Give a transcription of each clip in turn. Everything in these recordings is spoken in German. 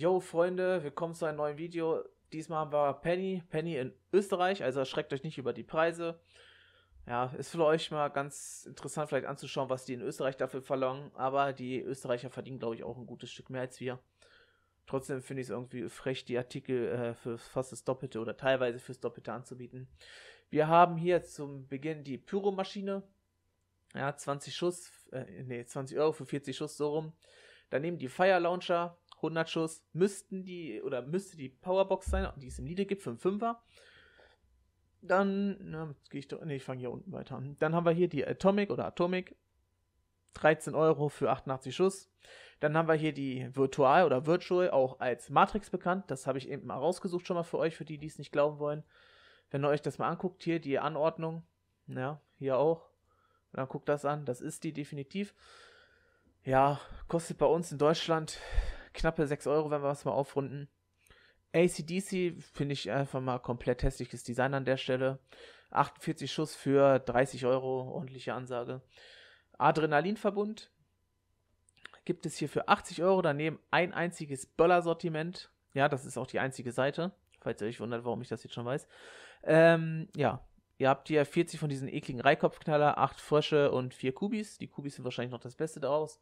Yo, Freunde, willkommen zu einem neuen Video. Diesmal haben wir Penny, Penny in Österreich, also erschreckt euch nicht über die Preise. Ja, ist für euch mal ganz interessant, vielleicht anzuschauen, was die in Österreich dafür verlangen. Aber die Österreicher verdienen, glaube ich, auch ein gutes Stück mehr als wir. Trotzdem finde ich es irgendwie frech, die Artikel äh, für fast das Doppelte oder teilweise fürs Doppelte anzubieten. Wir haben hier zum Beginn die Pyromaschine. Ja, 20 Schuss, äh, nee, 20 Euro für 40 Schuss, so rum. Daneben die Fire Launcher, 100 Schuss müssten die oder müsste die Powerbox sein, die es im Lidl gibt, für einen Fünfer. Dann, na, gehe ich doch, nee, ich fange hier unten weiter an. Dann haben wir hier die Atomic oder Atomic, 13 Euro für 88 Schuss. Dann haben wir hier die Virtual oder Virtual, auch als Matrix bekannt. Das habe ich eben mal rausgesucht schon mal für euch, für die, die es nicht glauben wollen. Wenn ihr euch das mal anguckt, hier die Anordnung, ja, hier auch. Und dann guckt das an, das ist die definitiv. Ja, kostet bei uns in Deutschland knappe 6 Euro, wenn wir es mal aufrunden. ACDC finde ich einfach mal komplett hässliches Design an der Stelle. 48 Schuss für 30 Euro, ordentliche Ansage. Adrenalinverbund gibt es hier für 80 Euro. Daneben ein einziges Böller-Sortiment. Ja, das ist auch die einzige Seite, falls ihr euch wundert, warum ich das jetzt schon weiß. Ähm, ja, ihr habt hier 40 von diesen ekligen Reikopfknaller, 8 Frösche und 4 Kubis. Die Kubis sind wahrscheinlich noch das Beste daraus.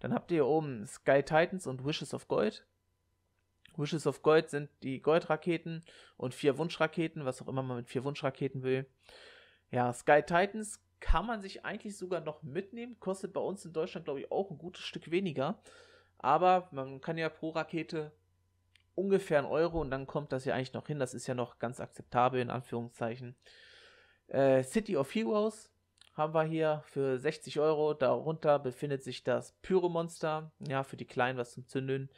Dann habt ihr oben Sky Titans und Wishes of Gold. Wishes of Gold sind die Goldraketen und vier Wunschraketen, was auch immer man mit vier Wunschraketen will. Ja, Sky Titans kann man sich eigentlich sogar noch mitnehmen. Kostet bei uns in Deutschland, glaube ich, auch ein gutes Stück weniger. Aber man kann ja pro Rakete ungefähr einen Euro und dann kommt das ja eigentlich noch hin. Das ist ja noch ganz akzeptabel, in Anführungszeichen. Äh, City of Heroes haben wir hier für 60 Euro. Darunter befindet sich das Pyromonster. Ja, für die Kleinen was zum Zünden.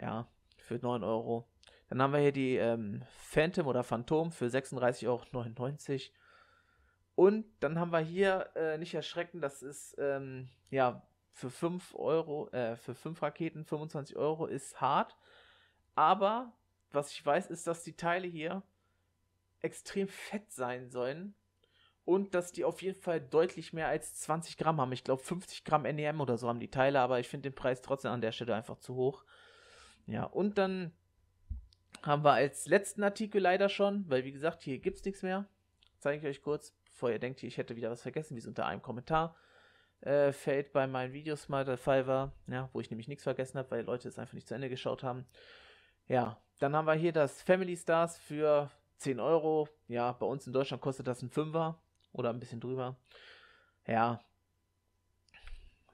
Ja, für 9 Euro. Dann haben wir hier die ähm, Phantom oder Phantom für 36,99 Euro. Und dann haben wir hier, äh, nicht erschrecken, das ist, ähm, ja, für 5 Euro, äh, für 5 Raketen 25 Euro ist hart. Aber was ich weiß, ist, dass die Teile hier extrem fett sein sollen und dass die auf jeden Fall deutlich mehr als 20 Gramm haben. Ich glaube 50 Gramm NEM oder so haben die Teile, aber ich finde den Preis trotzdem an der Stelle einfach zu hoch. Ja, und dann haben wir als letzten Artikel leider schon, weil wie gesagt, hier gibt es nichts mehr. Zeige ich euch kurz, bevor ihr denkt, ich hätte wieder was vergessen, wie es unter einem Kommentar äh, fällt bei meinen Videos mal der Fall war, ja, wo ich nämlich nichts vergessen habe, weil Leute es einfach nicht zu Ende geschaut haben. Ja, dann haben wir hier das Family Stars für 10 Euro. Ja, bei uns in Deutschland kostet das ein Fünfer oder ein bisschen drüber. Ja,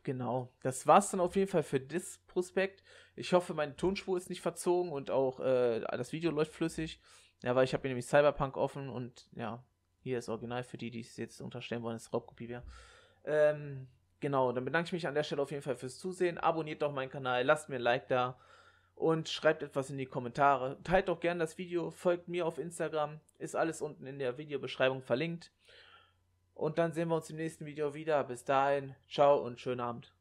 genau. Das war's dann auf jeden Fall für das Prospekt. Ich hoffe, meine Tonspur ist nicht verzogen und auch äh, das Video läuft flüssig. Ja, weil ich habe nämlich Cyberpunk offen und ja, hier ist Original für die, die es jetzt unterstellen wollen, ist Raubkopie wäre. Ähm, genau, dann bedanke ich mich an der Stelle auf jeden Fall fürs Zusehen. Abonniert doch meinen Kanal, lasst mir ein Like da und schreibt etwas in die Kommentare. Teilt doch gerne das Video, folgt mir auf Instagram, ist alles unten in der Videobeschreibung verlinkt. Und dann sehen wir uns im nächsten Video wieder. Bis dahin, ciao und schönen Abend.